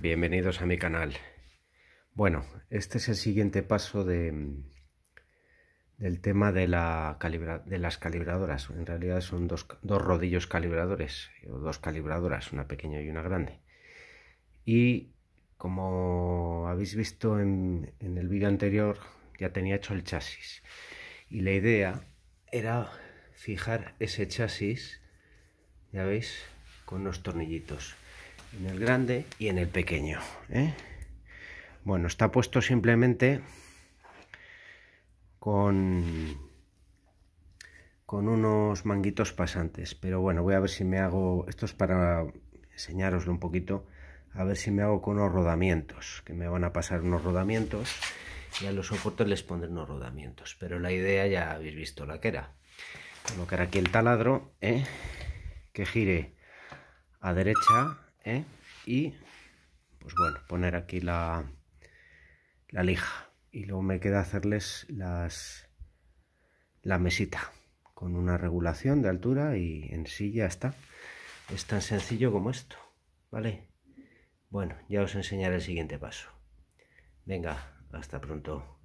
bienvenidos a mi canal. Bueno, este es el siguiente paso del tema de, la calibra, de las calibradoras. En realidad son dos, rodillos calibradores, dos calibradoras, una pequeña y una grande. Y como habéis visto en, en el vídeo anterior, ya tenía hecho el chasis. Y la idea era fijar ese chasis, ya veis, con unos tornillitos en el grande y en el pequeño. ¿eh? Bueno, está puesto simplemente con, con unos manguitos pasantes, pero bueno, voy a ver si me hago, esto es para enseñaroslo un poquito, a ver si me hago con unos rodamientos, que me van a pasar unos rodamientos y a los soportes les pondré unos rodamientos, pero la idea ya habéis visto la que era. Colocar aquí el taladro, ¿eh? que gire a derecha ¿eh? Y pues bueno, poner aquí la, la lija. Y luego me queda hacerles las, la mesita con una regulación de altura y en sí ya está. Es tan sencillo como esto, ¿vale? Bueno, ya os enseñaré el siguiente paso. Venga, hasta pronto.